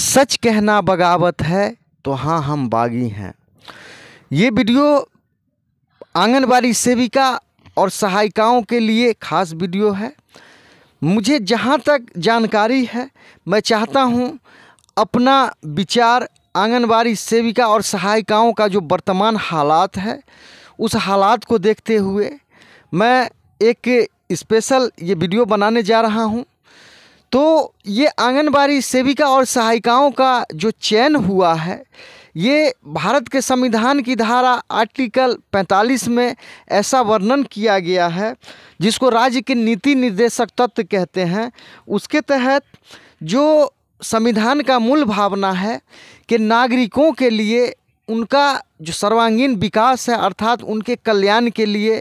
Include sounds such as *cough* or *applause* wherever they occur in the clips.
सच कहना बगावत है तो हाँ हम बागी हैं ये वीडियो आंगनबाड़ी सेविका और सहायिकाओं के लिए खास वीडियो है मुझे जहाँ तक जानकारी है मैं चाहता हूँ अपना विचार आंगनबाड़ी सेविका और सहायिकाओं का जो वर्तमान हालात है उस हालात को देखते हुए मैं एक स्पेशल ये वीडियो बनाने जा रहा हूँ तो ये आंगनबाड़ी सेविका और सहायिकाओं का जो चयन हुआ है ये भारत के संविधान की धारा आर्टिकल 45 में ऐसा वर्णन किया गया है जिसको राज्य के नीति निर्देशक तत्व कहते हैं उसके तहत जो संविधान का मूल भावना है कि नागरिकों के लिए उनका जो सर्वांगीण विकास है अर्थात उनके कल्याण के लिए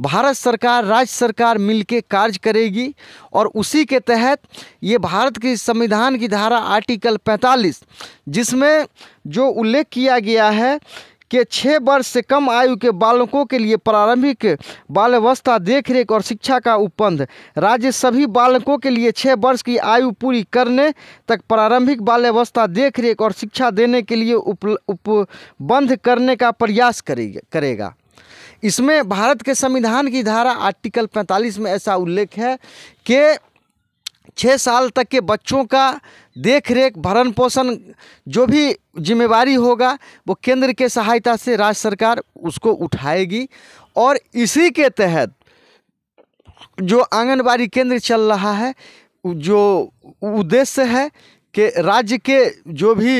भारत सरकार राज्य सरकार मिलके कार्य करेगी और उसी के तहत ये भारत की संविधान की धारा आर्टिकल 45 जिसमें जो उल्लेख किया गया है कि छः वर्ष से कम आयु के बालकों के लिए प्रारंभिक बाल्यावस्था देखरेख और शिक्षा का उपबंध राज्य सभी बालकों के लिए छः वर्ष की आयु पूरी करने तक प्रारंभिक बाल्यावस्था देखरेख और शिक्षा देने के लिए उपबंध करने का प्रयास करेगा इसमें भारत के संविधान की धारा आर्टिकल 45 में ऐसा उल्लेख है कि छः साल तक के बच्चों का देख रेख भरण पोषण जो भी जिम्मेवारी होगा वो केंद्र के सहायता से राज्य सरकार उसको उठाएगी और इसी के तहत जो आंगनबाड़ी केंद्र चल रहा है जो उद्देश्य है कि राज्य के जो भी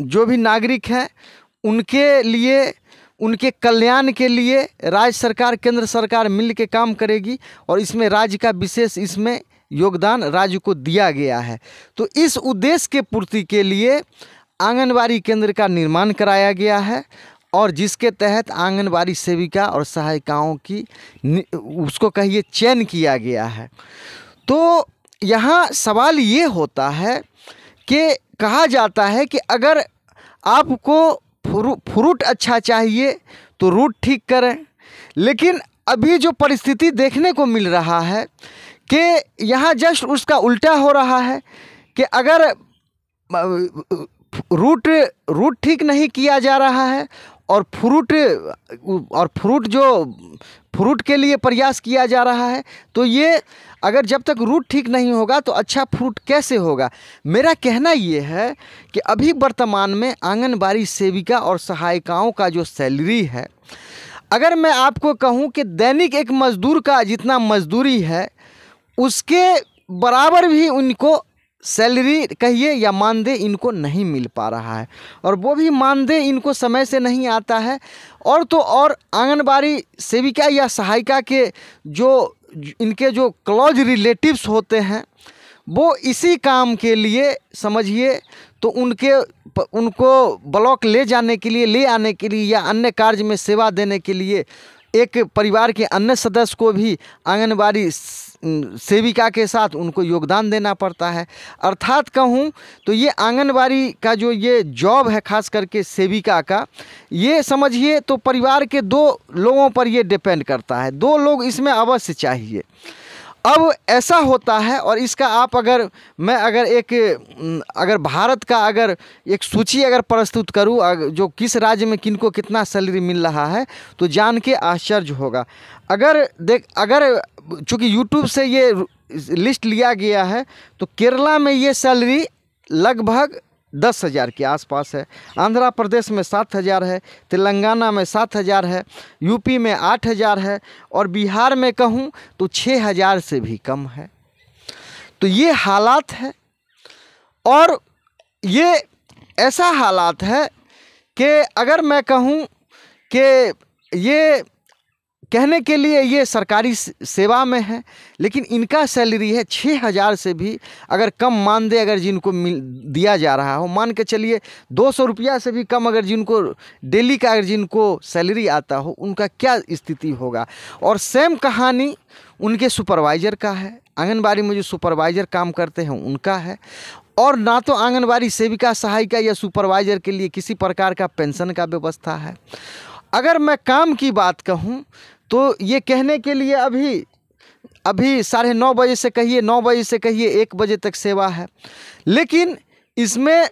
जो भी नागरिक हैं उनके लिए उनके कल्याण के लिए राज्य सरकार केंद्र सरकार मिल के काम करेगी और इसमें राज्य का विशेष इसमें योगदान राज्य को दिया गया है तो इस उद्देश्य के पूर्ति के लिए आंगनबाड़ी केंद्र का निर्माण कराया गया है और जिसके तहत आंगनबाड़ी सेविका और सहायिकाओं की उसको कहिए चयन किया गया है तो यहाँ सवाल ये होता है कि कहा जाता है कि अगर आपको फ्रू फ्रूट अच्छा चाहिए तो रूट ठीक करें लेकिन अभी जो परिस्थिति देखने को मिल रहा है कि यहाँ जस्ट उसका उल्टा हो रहा है कि अगर रूट रूट ठीक नहीं किया जा रहा है और फ्रूट और फ्रूट जो फ्रूट के लिए प्रयास किया जा रहा है तो ये अगर जब तक रूट ठीक नहीं होगा तो अच्छा फ्रूट कैसे होगा मेरा कहना ये है कि अभी वर्तमान में आंगनबाड़ी सेविका और सहायिकाओं का जो सैलरी है अगर मैं आपको कहूँ कि दैनिक एक मज़दूर का जितना मज़दूरी है उसके बराबर भी उनको सैलरी कहिए या मानदेय इनको नहीं मिल पा रहा है और वो भी मानदेय इनको समय से नहीं आता है और तो और आंगनबाड़ी सेविका या सहायिका के जो इनके जो क्लोज रिलेटिव्स होते हैं वो इसी काम के लिए समझिए तो उनके उनको ब्लॉक ले जाने के लिए ले आने के लिए या अन्य कार्य में सेवा देने के लिए एक परिवार के अन्य सदस्य को भी आंगनबाड़ी सेविका के साथ उनको योगदान देना पड़ता है अर्थात कहूँ तो ये आंगनबाड़ी का जो ये जॉब है खास करके सेविका का ये समझिए तो परिवार के दो लोगों पर ये डिपेंड करता है दो लोग इसमें अवश्य चाहिए अब ऐसा होता है और इसका आप अगर मैं अगर एक अगर भारत का अगर एक सूची अगर प्रस्तुत करूं जो किस राज्य में किनको कितना सैलरी मिल रहा है तो जान के आश्चर्य होगा अगर देख अगर चूँकि यूट्यूब से ये लिस्ट लिया गया है तो केरला में ये सैलरी लगभग दस हज़ार के आसपास है आंध्र प्रदेश में सात हज़ार है तेलंगाना में सात हज़ार है यूपी में आठ हज़ार है और बिहार में कहूँ तो छः हज़ार से भी कम है तो ये हालात है और ये ऐसा हालात है कि अगर मैं कहूँ कि ये कहने के लिए ये सरकारी सेवा में है लेकिन इनका सैलरी है छः हज़ार से भी अगर कम मानदेय अगर जिनको मिल दिया जा रहा हो मान के चलिए दो सौ रुपया से भी कम अगर जिनको डेली का अगर जिनको सैलरी आता हो उनका क्या स्थिति होगा और सेम कहानी उनके सुपरवाइज़र का है आंगनबाड़ी में जो सुपरवाइज़र काम करते हैं उनका है और ना तो आंगनबाड़ी सेविका सहायिका या सुपरवाइज़र के लिए किसी प्रकार का पेंशन का व्यवस्था है अगर मैं काम की बात कहूँ तो ये कहने के लिए अभी अभी साढ़े नौ बजे से कहिए नौ बजे से कहिए एक बजे तक सेवा है लेकिन इसमें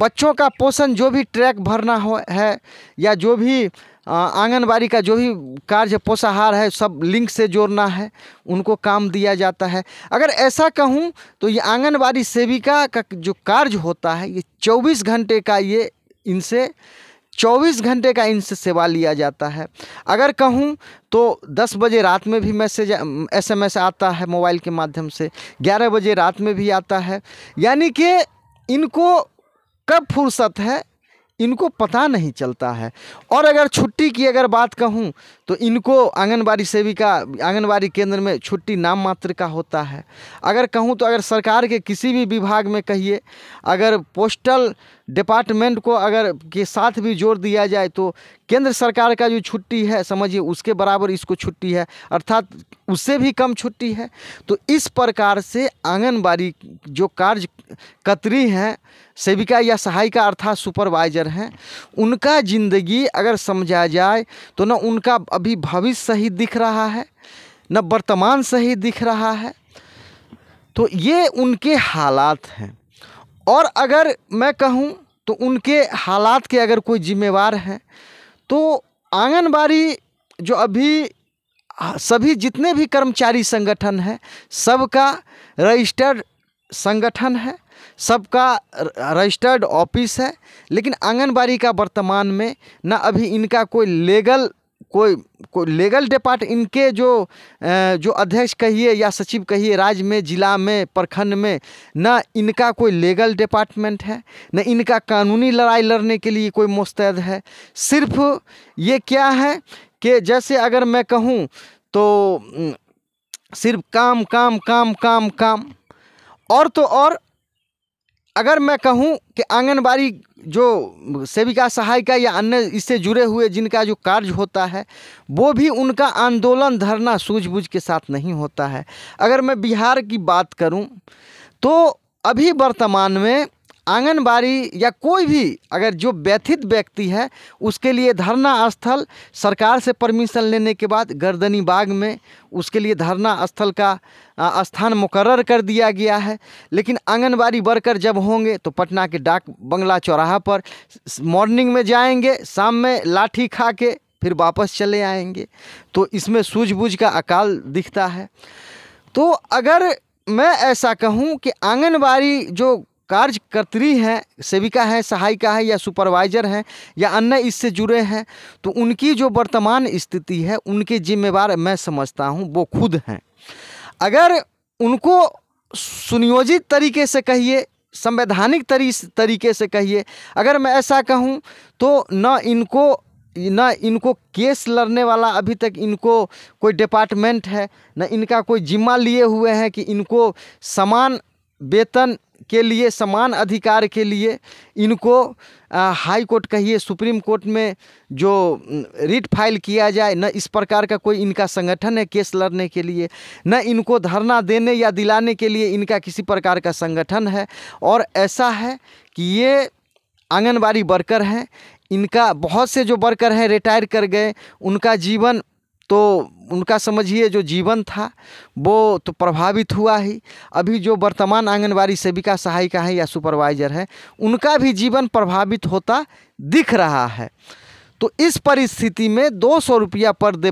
बच्चों का पोषण जो भी ट्रैक भरना हो है या जो भी आंगनबाड़ी का जो भी कार्य पोषाहार है सब लिंक से जोड़ना है उनको काम दिया जाता है अगर ऐसा कहूँ तो ये आंगनबाड़ी सेविका का जो कार्य होता है ये चौबीस घंटे का ये इनसे 24 घंटे का इनसे सेवा लिया जाता है अगर कहूँ तो 10 बजे रात में भी मैसेज एसएमएस आता है मोबाइल के माध्यम से 11 बजे रात में भी आता है यानी कि इनको कब फुर्सत है इनको पता नहीं चलता है और अगर छुट्टी की अगर बात कहूँ तो इनको आंगनबाड़ी सेविका आंगनबाड़ी केंद्र में छुट्टी नाम मात्र का होता है अगर कहूँ तो अगर सरकार के किसी भी विभाग में कहिए अगर पोस्टल डिपार्टमेंट को अगर के साथ भी जोड़ दिया जाए तो केंद्र सरकार का जो छुट्टी है समझिए उसके बराबर इसको छुट्टी है अर्थात उससे भी कम छुट्टी है तो इस प्रकार से आंगनबाड़ी जो कार्य कतरी हैं सेविका या सहायिका अर्थात सुपरवाइज़र हैं उनका ज़िंदगी अगर समझा जाए तो ना उनका अभी भविष्य सही दिख रहा है न वर्तमान सही दिख रहा है तो ये उनके हालात हैं और अगर मैं कहूँ तो उनके हालात के अगर कोई जिम्मेवार हैं तो आंगनबाड़ी जो अभी सभी जितने भी कर्मचारी संगठन हैं सबका रजिस्टर्ड संगठन है सबका रजिस्टर्ड ऑफिस है लेकिन आंगनबाड़ी का वर्तमान में ना अभी इनका कोई लीगल कोई कोई लेगल डिपार्ट इनके जो जो अध्यक्ष कहिए या सचिव कहिए राज्य में ज़िला में प्रखंड में ना इनका कोई लेगल डिपार्टमेंट है ना इनका कानूनी लड़ाई लड़ने के लिए कोई मुस्तैद है सिर्फ ये क्या है कि जैसे अगर मैं कहूँ तो सिर्फ काम काम काम काम काम और तो और अगर मैं कहूँ कि आंगनबाड़ी जो सेविका सहायिका या अन्य इससे जुड़े हुए जिनका जो कार्य होता है वो भी उनका आंदोलन धरना सूझबूझ के साथ नहीं होता है अगर मैं बिहार की बात करूँ तो अभी वर्तमान में आंगनबाड़ी या कोई भी अगर जो व्यथित व्यक्ति है उसके लिए धरना स्थल सरकार से परमिशन लेने के बाद गर्दनी बाग में उसके लिए धरना स्थल का स्थान मुकर्र कर दिया गया है लेकिन आंगनबाड़ी वर्कर जब होंगे तो पटना के डाक बंगला चौराहा पर मॉर्निंग में जाएंगे शाम में लाठी खा के फिर वापस चले आएंगे तो इसमें सूझबूझ का अकाल दिखता है तो अगर मैं ऐसा कहूं कि आंगनबाड़ी जो कार्यकर्त्री हैं सेविका है सहायिका है या सुपरवाइजर हैं या अन्य इससे जुड़े हैं तो उनकी जो वर्तमान स्थिति है उनके जिम्मेवार मैं समझता हूँ वो खुद हैं अगर उनको सुनियोजित तरीके से कहिए संवैधानिक तरी तरीके से कहिए अगर मैं ऐसा कहूँ तो न इनको न इनको केस लड़ने वाला अभी तक इनको कोई डिपार्टमेंट है न इनका कोई जिम्मा लिए हुए हैं कि इनको समान वेतन के लिए समान अधिकार के लिए इनको आ, हाई कोर्ट कहिए सुप्रीम कोर्ट में जो रिट फाइल किया जाए न इस प्रकार का कोई इनका संगठन है केस लड़ने के लिए न इनको धरना देने या दिलाने के लिए इनका किसी प्रकार का संगठन है और ऐसा है कि ये आंगनबाड़ी वर्कर हैं इनका बहुत से जो वर्कर हैं रिटायर कर गए उनका जीवन तो उनका समझिए जो जीवन था वो तो प्रभावित हुआ ही अभी जो वर्तमान आंगनबाड़ी सेविका सहायिका है या सुपरवाइज़र है उनका भी जीवन प्रभावित होता दिख रहा है तो इस परिस्थिति में दो सौ रुपया पर दे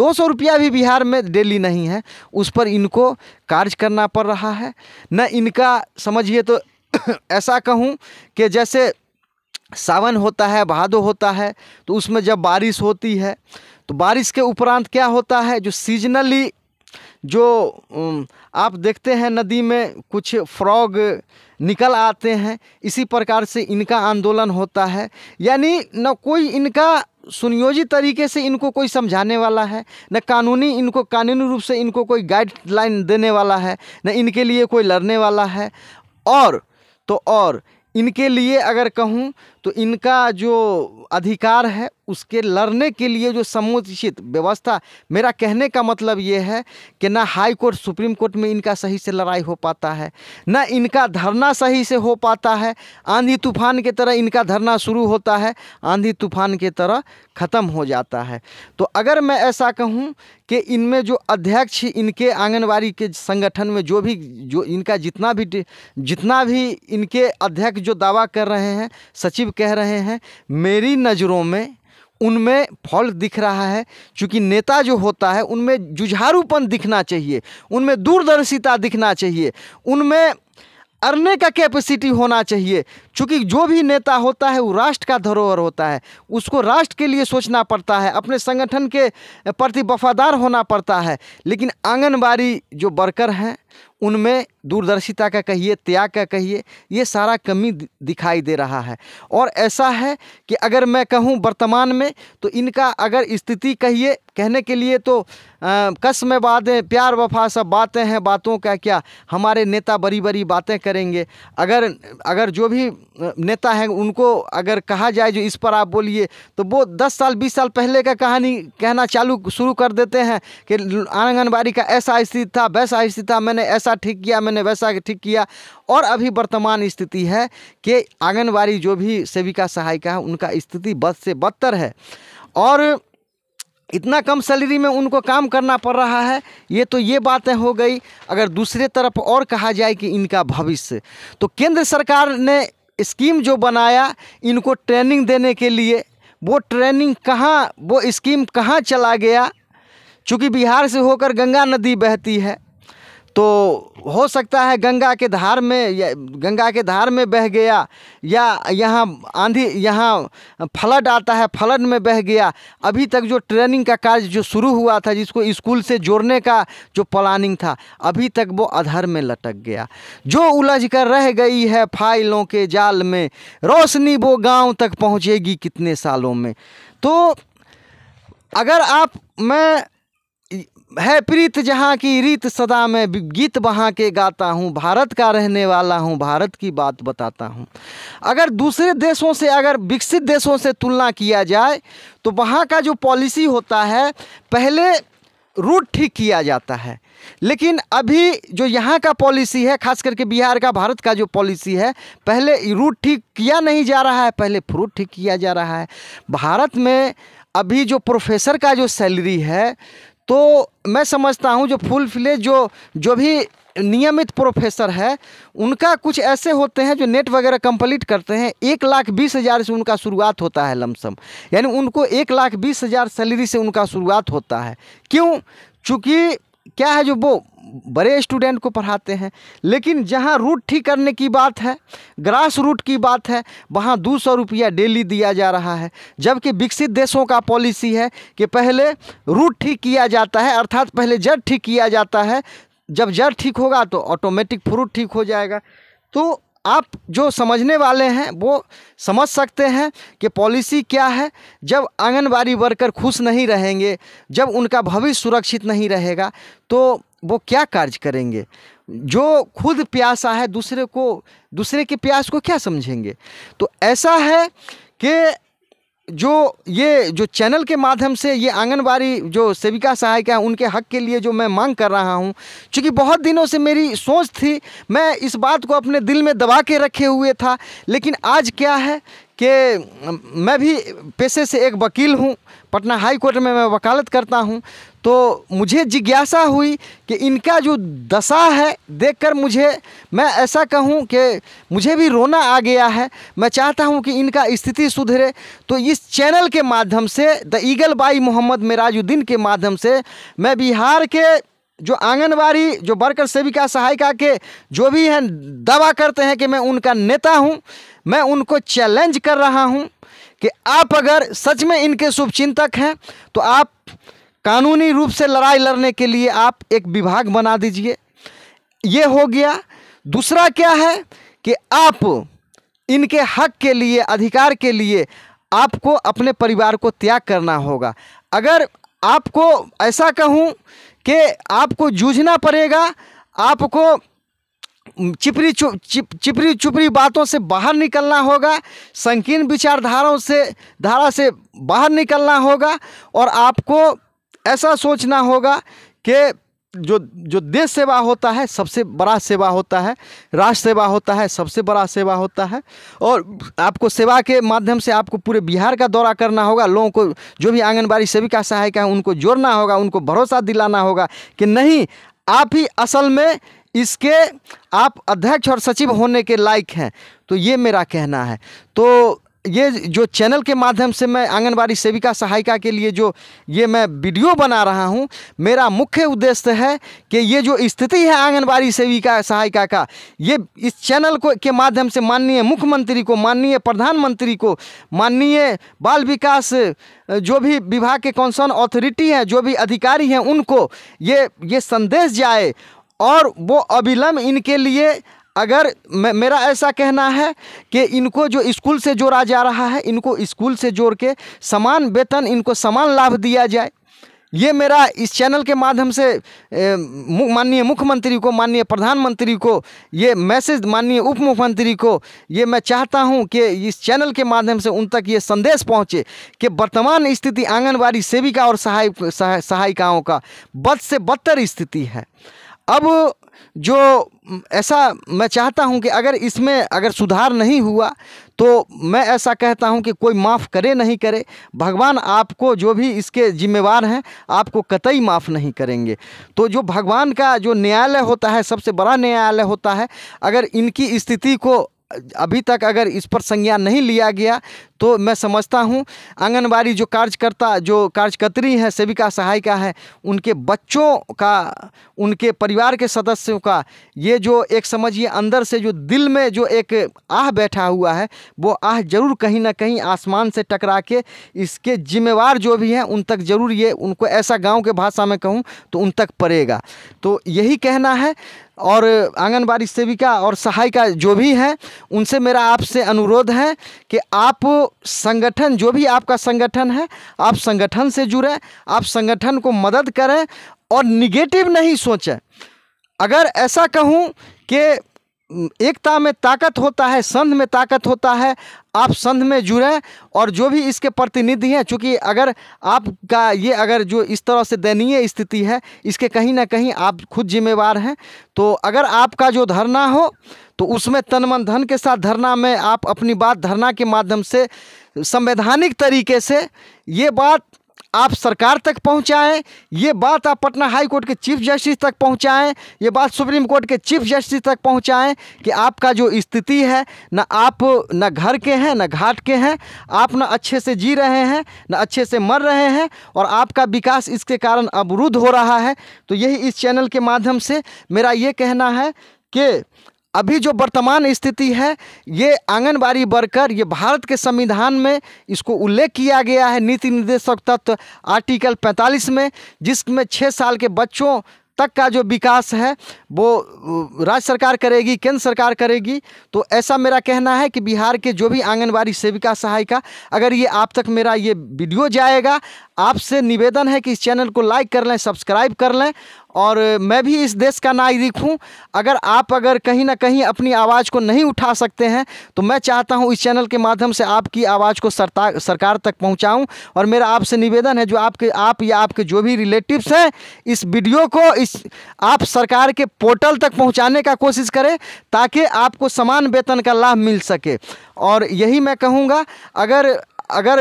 दो सौ रुपया भी बिहार में डेली नहीं है उस पर इनको कार्य करना पड़ रहा है न इनका समझिए तो *coughs* ऐसा कहूँ कि जैसे सावन होता है भादो होता है तो उसमें जब बारिश होती है तो बारिश के उपरांत क्या होता है जो सीजनली जो आप देखते हैं नदी में कुछ फ्रॉग निकल आते हैं इसी प्रकार से इनका आंदोलन होता है यानी न कोई इनका सुनियोजित तरीके से इनको कोई समझाने वाला है न कानूनी इनको कानूनी रूप से इनको कोई गाइडलाइन देने वाला है न इनके लिए कोई लड़ने वाला है और तो और इनके लिए अगर कहूँ तो इनका जो अधिकार है उसके लड़ने के लिए जो समुचित व्यवस्था मेरा कहने का मतलब ये है कि ना हाई कोर्ट सुप्रीम कोर्ट में इनका सही से लड़ाई हो पाता है ना इनका धरना सही से हो पाता है आंधी तूफान के तरह इनका धरना शुरू होता है आंधी तूफान के तरह ख़त्म हो जाता है तो अगर मैं ऐसा कहूँ कि इनमें जो अध्यक्ष इनके आंगनबाड़ी के संगठन में जो भी जो इनका जितना भी जितना भी इनके अध्यक्ष जो दावा कर रहे हैं सचिव कह रहे हैं मेरी नज़रों में उनमें फॉल्ट दिख रहा है क्योंकि नेता जो होता है उनमें जुझारूपन दिखना चाहिए उनमें दूरदर्शिता दिखना चाहिए उनमें अरने का कैपेसिटी होना चाहिए क्योंकि जो भी नेता होता है वो राष्ट्र का धरोहर होता है उसको राष्ट्र के लिए सोचना पड़ता है अपने संगठन के प्रति वफादार होना पड़ता है लेकिन आंगनबाड़ी जो वर्कर हैं उनमें दूरदर्शिता का कहिए त्याग का कहिए ये सारा कमी दिखाई दे रहा है और ऐसा है कि अगर मैं कहूँ वर्तमान में तो इनका अगर स्थिति कहिए कहने के लिए तो कसम बातें प्यार वफा सब बातें हैं बातों का क्या हमारे नेता बड़ी बड़ी बातें करेंगे अगर अगर जो भी नेता हैं उनको अगर कहा जाए जो इस पर आप बोलिए तो वो दस साल बीस साल पहले का कहानी कहना चालू शुरू कर देते हैं कि आंगनबाड़ी का ऐसा स्थिति था वैसा स्थिति था मैंने ऐसा ठीक किया मैंने वैसा ठीक किया और अभी वर्तमान स्थिति है कि आंगनबाड़ी जो भी सेविका सहायिका है उनका स्थिति बद से बदतर है और इतना कम सैलरी में उनको काम करना पड़ रहा है ये तो ये बातें हो गई अगर दूसरे तरफ और कहा जाए कि इनका भविष्य तो केंद्र सरकार ने स्कीम जो बनाया इनको ट्रेनिंग देने के लिए वो ट्रेनिंग कहाँ वो स्कीम कहाँ चला गया चूँकि बिहार से होकर गंगा नदी बहती है तो हो सकता है गंगा के धार में गंगा के धार में बह गया या यहाँ आंधी यहाँ फ्लड आता है फ्लड में बह गया अभी तक जो ट्रेनिंग का कार्य जो शुरू हुआ था जिसको स्कूल से जोड़ने का जो प्लानिंग था अभी तक वो अधर में लटक गया जो उलझ कर रह गई है फाइलों के जाल में रोशनी वो गांव तक पहुँचेगी कितने सालों में तो अगर आप मैं है प्रीत जहाँ की रीत सदा मैं गीत वहाँ के गाता हूँ भारत का रहने वाला हूँ भारत की बात बताता हूँ अगर दूसरे देशों से अगर विकसित देशों से तुलना किया जाए तो वहाँ का जो पॉलिसी होता है पहले रूट ठीक किया जाता है लेकिन अभी जो यहाँ का पॉलिसी है खास करके बिहार का भारत का जो पॉलिसी है पहले रूट ठीक किया नहीं जा रहा है पहले फ्रूट ठीक किया जा रहा है भारत में अभी जो प्रोफेसर का जो सैलरी है तो मैं समझता हूँ जो फुल फ्ले जो जो भी नियमित प्रोफेसर है उनका कुछ ऐसे होते हैं जो नेट वगैरह कंप्लीट करते हैं एक लाख बीस हज़ार से उनका शुरुआत होता है लमसम यानी उनको एक लाख बीस हज़ार सैलरी से उनका शुरुआत होता है क्यों चूँकि क्या है जो वो बड़े स्टूडेंट को पढ़ाते हैं लेकिन जहाँ रूट ठीक करने की बात है ग्रास रूट की बात है वहाँ दो सौ रुपया डेली दिया जा रहा है जबकि विकसित देशों का पॉलिसी है कि पहले रूट ठीक किया जाता है अर्थात पहले जड़ ठीक किया जाता है जब जड़ ठीक होगा तो ऑटोमेटिक फ्रूट ठीक हो जाएगा तो आप जो समझने वाले हैं वो समझ सकते हैं कि पॉलिसी क्या है जब आंगनबाड़ी वर्कर खुश नहीं रहेंगे जब उनका भविष्य सुरक्षित नहीं रहेगा तो वो क्या कार्य करेंगे जो खुद प्यासा है दूसरे को दूसरे के प्यास को क्या समझेंगे तो ऐसा है कि जो ये जो चैनल के माध्यम से ये आंगनबाड़ी जो सेविका सहायिका हैं उनके हक के लिए जो मैं मांग कर रहा हूँ चूँकि बहुत दिनों से मेरी सोच थी मैं इस बात को अपने दिल में दबा के रखे हुए था लेकिन आज क्या है कि मैं भी पेशे से एक वकील हूँ पटना हाई कोर्ट में मैं वकालत करता हूँ तो मुझे जिज्ञासा हुई कि इनका जो दशा है देखकर मुझे मैं ऐसा कहूँ कि मुझे भी रोना आ गया है मैं चाहता हूँ कि इनका स्थिति सुधरे तो इस चैनल के माध्यम से the Eagle by Mohammad Merajuddin के माध्यम से मैं बिहार के जो आंगनबाड़ी जो वर्कर सेविका सहायिका के जो भी हैं दावा करते हैं कि मैं उनका नेता हूँ मैं उनको चैलेंज कर रहा हूँ कि आप अगर सच में इनके शुभचिंतक हैं तो आप कानूनी रूप से लड़ाई लड़ने के लिए आप एक विभाग बना दीजिए ये हो गया दूसरा क्या है कि आप इनके हक के लिए अधिकार के लिए आपको अपने परिवार को त्याग करना होगा अगर आपको ऐसा कहूँ कि आपको जूझना पड़ेगा आपको चिपरी चुप चिप चिपरी चुपरी बातों से बाहर निकलना होगा संकीर्ण विचारधाराओं से धारा से बाहर निकलना होगा और आपको ऐसा सोचना होगा कि जो जो देश सेवा होता है सबसे बड़ा सेवा होता है राष्ट्र सेवा होता है सबसे बड़ा सेवा होता है और आपको सेवा के माध्यम से आपको पूरे बिहार का दौरा करना होगा लोगों को जो भी आंगनबाड़ी सेविका सहायिका है उनको जोड़ना होगा उनको भरोसा दिलाना होगा कि नहीं आप ही असल में इसके आप अध्यक्ष और सचिव होने के लायक हैं तो ये मेरा कहना है तो ये जो चैनल के माध्यम से मैं आंगनबाड़ी सेविका सहायिका के लिए जो ये मैं वीडियो बना रहा हूँ मेरा मुख्य उद्देश्य है कि ये जो स्थिति है आंगनबाड़ी सेविका सहायिका का ये इस चैनल को के माध्यम से माननीय मुख्यमंत्री को माननीय प्रधानमंत्री को माननीय बाल विकास जो भी विभाग के कॉन्सर्न अथॉरिटी हैं जो भी अधिकारी हैं उनको ये ये संदेश जाए और वो अविलंब इनके लिए अगर मेरा ऐसा कहना है कि इनको जो स्कूल से जोड़ा जा रहा है इनको स्कूल से जोड़ के समान वेतन इनको समान लाभ दिया जाए ये मेरा इस चैनल के माध्यम से माननीय मुख्यमंत्री को माननीय प्रधानमंत्री को ये मैसेज माननीय उप मुख्यमंत्री को ये मैं चाहता हूँ कि इस चैनल के माध्यम से उन तक ये संदेश पहुँचे कि वर्तमान स्थिति आंगनबाड़ी सेविका और सहाय सहायिकाओं का बद से बदतर स्थिति है अब जो ऐसा मैं चाहता हूँ कि अगर इसमें अगर सुधार नहीं हुआ तो मैं ऐसा कहता हूँ कि कोई माफ़ करे नहीं करे भगवान आपको जो भी इसके जिम्मेवार हैं आपको कतई माफ़ नहीं करेंगे तो जो भगवान का जो न्यायालय होता है सबसे बड़ा न्यायालय होता है अगर इनकी स्थिति को अभी तक अगर इस पर संज्ञान नहीं लिया गया तो मैं समझता हूँ आंगनबाड़ी जो कार्यकर्ता जो कार्यकर्त्री हैं सेविका सहायिका है उनके बच्चों का उनके परिवार के सदस्यों का ये जो एक समझिए अंदर से जो दिल में जो एक आह बैठा हुआ है वो आह जरूर कहीं ना कहीं आसमान से टकरा के इसके जिम्मेवार जो भी हैं उन तक ज़रूर ये उनको ऐसा गाँव के भाषा में कहूँ तो उन तक पड़ेगा तो यही कहना है और आंगनबाड़ी सेविका और सहायिका जो भी हैं उनसे मेरा आपसे अनुरोध है कि आप संगठन जो भी आपका संगठन है आप संगठन से जुड़ें आप संगठन को मदद करें और निगेटिव नहीं सोचें अगर ऐसा कहूँ कि एकता में ताकत होता है संध में ताकत होता है आप संध में जुड़ें और जो भी इसके प्रतिनिधि हैं चूँकि अगर आपका ये अगर जो इस तरह से दयनीय स्थिति है इसके कहीं ना कहीं आप खुद जिम्मेवार हैं तो अगर आपका जो धरना हो तो उसमें तन मन धन के साथ धरना में आप अपनी बात धरना के माध्यम से संवैधानिक तरीके से ये बात आप सरकार तक पहुंचाएं ये बात आप पटना हाई कोर्ट के चीफ जस्टिस तक पहुंचाएं ये बात सुप्रीम कोर्ट के चीफ जस्टिस तक पहुंचाएं कि आपका जो स्थिति है ना आप ना घर के हैं ना घाट के हैं आप ना अच्छे से जी रहे हैं ना अच्छे से मर रहे हैं और आपका विकास इसके कारण अवरुद्ध हो रहा है तो यही इस चैनल के माध्यम से मेरा ये कहना है कि अभी जो वर्तमान स्थिति है ये आंगनबाड़ी वर्कर ये भारत के संविधान में इसको उल्लेख किया गया है नीति निर्देशक तत्व आर्टिकल 45 में जिसमें छः साल के बच्चों तक का जो विकास है वो राज्य सरकार करेगी केंद्र सरकार करेगी तो ऐसा मेरा कहना है कि बिहार के जो भी आंगनबाड़ी सेविका सहायिका अगर ये आप तक मेरा ये वीडियो जाएगा आपसे निवेदन है कि इस चैनल को लाइक कर लें सब्सक्राइब कर लें और मैं भी इस देश का नागरिक हूं अगर आप अगर कहीं ना कहीं अपनी आवाज़ को नहीं उठा सकते हैं तो मैं चाहता हूं इस चैनल के माध्यम से आपकी आवाज़ को सरता सरकार तक पहुंचाऊं और मेरा आपसे निवेदन है जो आपके आप या आपके जो भी रिलेटिव्स हैं इस वीडियो को इस आप सरकार के पोर्टल तक पहुँचाने का कोशिश करें ताकि आपको समान वेतन का लाभ मिल सके और यही मैं कहूँगा अगर अगर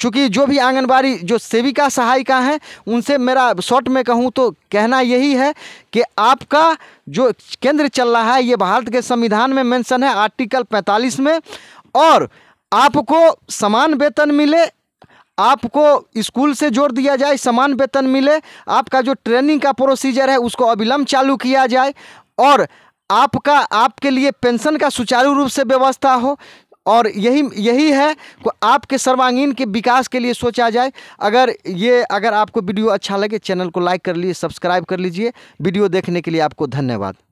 चूँकि जो भी आंगनबाड़ी जो सेविका सहायिका हैं उनसे मेरा शॉर्ट में कहूँ तो कहना यही है कि आपका जो केंद्र चल रहा है ये भारत के संविधान में मेंशन है आर्टिकल 45 में और आपको समान वेतन मिले आपको स्कूल से जोड़ दिया जाए समान वेतन मिले आपका जो ट्रेनिंग का प्रोसीजर है उसको अविलंब चालू किया जाए और आपका आपके लिए पेंशन का सुचारू रूप से व्यवस्था हो और यही यही है कि आपके सर्वांगीण के विकास के लिए सोचा जाए अगर ये अगर आपको वीडियो अच्छा लगे चैनल को लाइक कर लीजिए सब्सक्राइब कर लीजिए वीडियो देखने के लिए आपको धन्यवाद